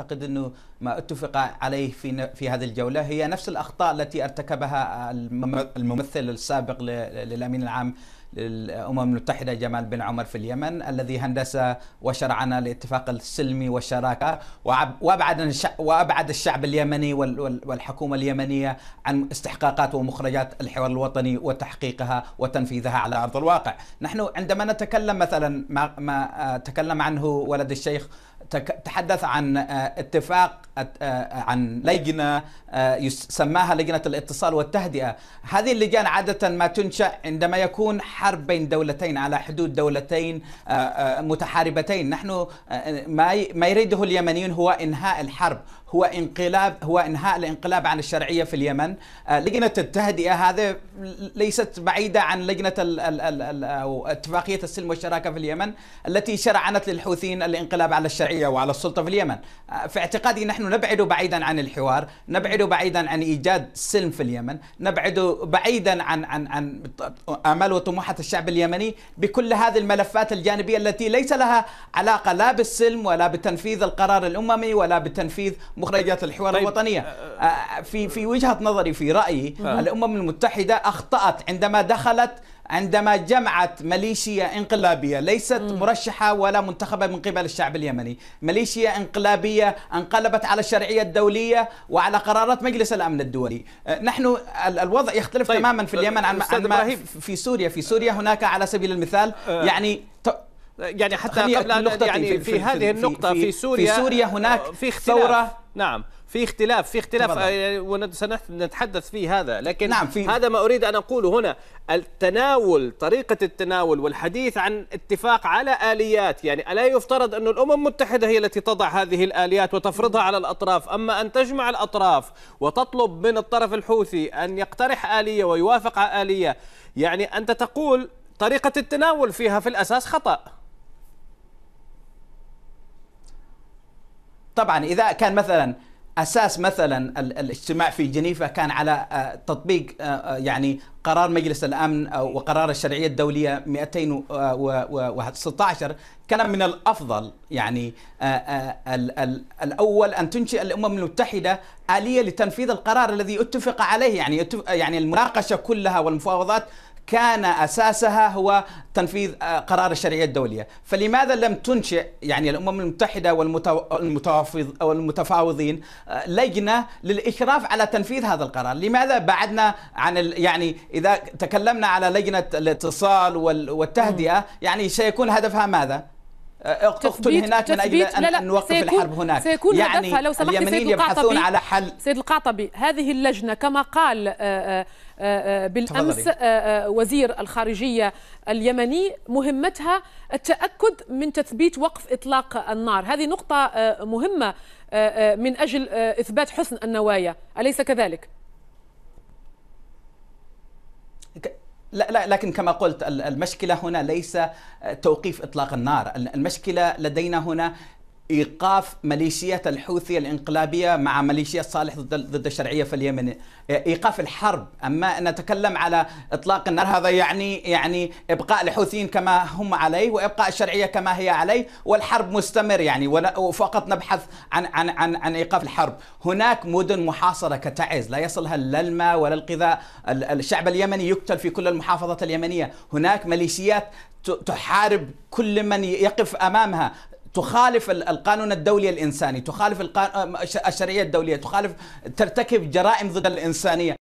اعتقد انه ما اتفق عليه في في هذه الجوله هي نفس الاخطاء التي ارتكبها الممثل السابق للامين العام للامم المتحده جمال بن عمر في اليمن الذي هندس وشرعنا الاتفاق السلمي والشراكه وابعد وابعد الشعب اليمني والحكومه اليمنيه عن استحقاقات ومخرجات الحوار الوطني وتحقيقها وتنفيذها على ارض الواقع، نحن عندما نتكلم مثلا ما, ما تكلم عنه ولد الشيخ تحدث عن آه، اتفاق آه، آه، عن لجنه يسماها لجنه الاتصال والتهدئه، هذه اللجان عاده ما تنشا عندما يكون حرب بين دولتين على حدود دولتين متحاربتين، نحن ما يريده اليمنيون هو انهاء الحرب، هو انقلاب هو انهاء الانقلاب عن الشرعيه في اليمن، لجنه التهدئه هذه ليست بعيده عن لجنه الـ الـ الـ اتفاقيه السلم والشراكه في اليمن التي شرعنت للحوثيين الانقلاب على الشرعيه الشرعية وعلى السلطة في اليمن في اعتقادي نحن نبعد بعيدا عن الحوار نبعد بعيدا عن إيجاد سلم في اليمن نبعد بعيدا عن عن عن آمال وطموحات الشعب اليمني بكل هذه الملفات الجانبية التي ليس لها علاقة لا بالسلم ولا بتنفيذ القرار الأممي ولا بتنفيذ مخرجات الحوار طيب. الوطنية آه، آه، آه، في في وجهة نظري في رأيي الأمم المتحدة أخطأت عندما دخلت عندما جمعت ميليشيا انقلابية ليست م. مرشحة ولا منتخبة من قبل الشعب اليمني ميليشيا انقلابية انقلبت على الشرعية الدولية وعلى قرارات مجلس الأمن الدولي أه، نحن الوضع يختلف طيب. تماما في اليمن عن, عن ما في سوريا في سوريا هناك على سبيل المثال أه، أه، يعني يعني حتى قبل يعني في, في, في, في هذه النقطة في, في سوريا في سوريا هناك في ثورة نعم في اختلاف في اختلاف آه، سنتحدث فيه هذا لكن نعم في هذا ما اريد ان اقوله هنا التناول طريقه التناول والحديث عن اتفاق على اليات يعني الا يفترض ان الامم المتحده هي التي تضع هذه الاليات وتفرضها على الاطراف اما ان تجمع الاطراف وتطلب من الطرف الحوثي ان يقترح اليه ويوافق على اليه يعني انت تقول طريقه التناول فيها في الاساس خطا طبعا إذا كان مثلا اساس مثلا الاجتماع في جنيفا كان على آه، تطبيق آه، آه، يعني قرار مجلس الامن وقرار الشرعيه الدوليه 216 كان من الافضل يعني الاول ان تنشئ الامم المتحده اليه لتنفيذ القرار الذي اتفق عليه يعني يعني المناقشه كلها والمفاوضات كان اساسها هو تنفيذ آه، قرار الشرعيه الدوليه، فلماذا لم تنشئ يعني الامم المتحده والمتوافض او المتفاوضين آه، لجنه للاشراف على تنفيذ هذا القرار، لماذا بعدنا عن يعني اذا تكلمنا على لجنه الاتصال والتهدئه يعني سيكون هدفها ماذا؟ آه، اقتل هناك من اجل ان, لا نوقف سيكون الحرب هناك سيكون يعني هدفها لو سمحت سيد القعطبي على حل سيد القعطبي هذه اللجنه كما قال آه، آه، بالامس وزير الخارجيه اليمني مهمتها التاكد من تثبيت وقف اطلاق النار هذه نقطه مهمه من اجل اثبات حسن النوايا اليس كذلك لا لا لكن كما قلت المشكله هنا ليس توقيف اطلاق النار، المشكله لدينا هنا ايقاف ميليشيات الحوثي الانقلابيه مع ميليشيات صالح ضد الشرعيه في اليمن آه، ايقاف الحرب اما نتكلم على اطلاق النار هذا يعني يعني ابقاء الحوثيين كما هم عليه وابقاء الشرعيه كما هي عليه والحرب مستمر يعني وفقط نبحث عن عن عن, عن ايقاف الحرب هناك مدن محاصره كتعز لا يصلها لا الماء ولا الغذاء الشعب اليمني يقتل في كل المحافظات اليمنيه هناك ميليشيات تحارب كل من يقف امامها تخالف القانون الدولي الانساني، تخالف الشرعيه الدوليه، تخالف ترتكب جرائم ضد الانسانيه،